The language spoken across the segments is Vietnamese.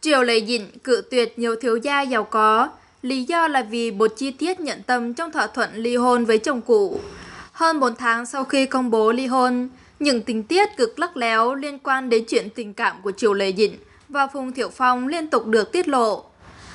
Triều Lệ Dịnh cự tuyệt nhiều thiếu gia giàu có, lý do là vì một chi tiết nhận tâm trong thỏa thuận ly hôn với chồng cũ. Hơn 4 tháng sau khi công bố ly hôn, những tình tiết cực lắc léo liên quan đến chuyện tình cảm của Triều Lệ Dịnh và Phùng Thiệu Phong liên tục được tiết lộ.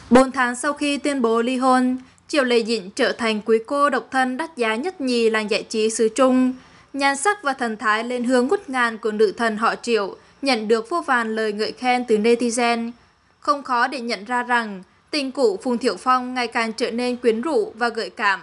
4 tháng sau khi tuyên bố ly hôn, Triều Lệ Dịnh trở thành quý cô độc thân đắt giá nhất nhì làng giải trí xứ Trung. Nhan sắc và thần thái lên hướng ngút ngàn của nữ thần họ Triệu nhận được vô vàn lời ngợi khen từ netizen – không khó để nhận ra rằng tình cũ Phùng Thiểu Phong ngày càng trở nên quyến rũ và gợi cảm.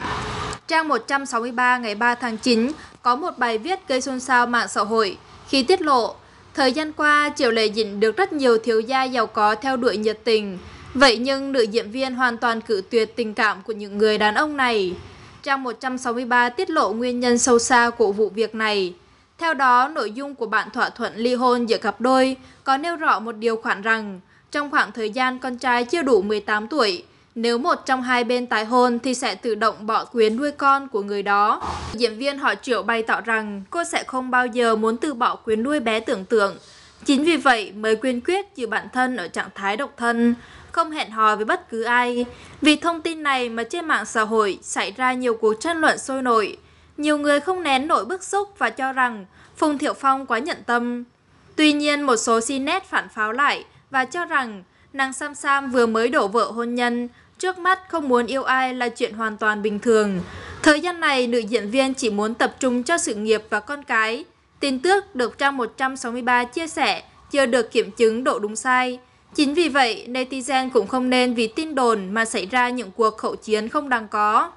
Trang 163 ngày 3 tháng 9 có một bài viết gây xôn xao mạng xã hội khi tiết lộ Thời gian qua, Triệu Lệ Dĩnh được rất nhiều thiếu gia giàu có theo đuổi nhiệt tình. Vậy nhưng nữ diễn viên hoàn toàn cử tuyệt tình cảm của những người đàn ông này. Trang 163 tiết lộ nguyên nhân sâu xa của vụ việc này. Theo đó, nội dung của bản thỏa thuận ly hôn giữa cặp đôi có nêu rõ một điều khoản rằng trong khoảng thời gian con trai chưa đủ 18 tuổi. Nếu một trong hai bên tái hôn thì sẽ tự động bỏ quyền nuôi con của người đó. Diễn viên họ Triệu bày tỏ rằng cô sẽ không bao giờ muốn từ bỏ quyền nuôi bé tưởng tượng. Chính vì vậy mới quyên quyết giữ bản thân ở trạng thái độc thân, không hẹn hò với bất cứ ai. Vì thông tin này mà trên mạng xã hội xảy ra nhiều cuộc tranh luận sôi nổi. Nhiều người không nén nổi bức xúc và cho rằng Phùng Thiệu Phong quá nhận tâm. Tuy nhiên một số nét phản pháo lại – và cho rằng nàng Sam Sam vừa mới đổ vợ hôn nhân, trước mắt không muốn yêu ai là chuyện hoàn toàn bình thường. Thời gian này, nữ diễn viên chỉ muốn tập trung cho sự nghiệp và con cái. Tin tức được trang 163 chia sẻ chưa được kiểm chứng độ đúng sai. Chính vì vậy, netizen cũng không nên vì tin đồn mà xảy ra những cuộc khẩu chiến không đáng có.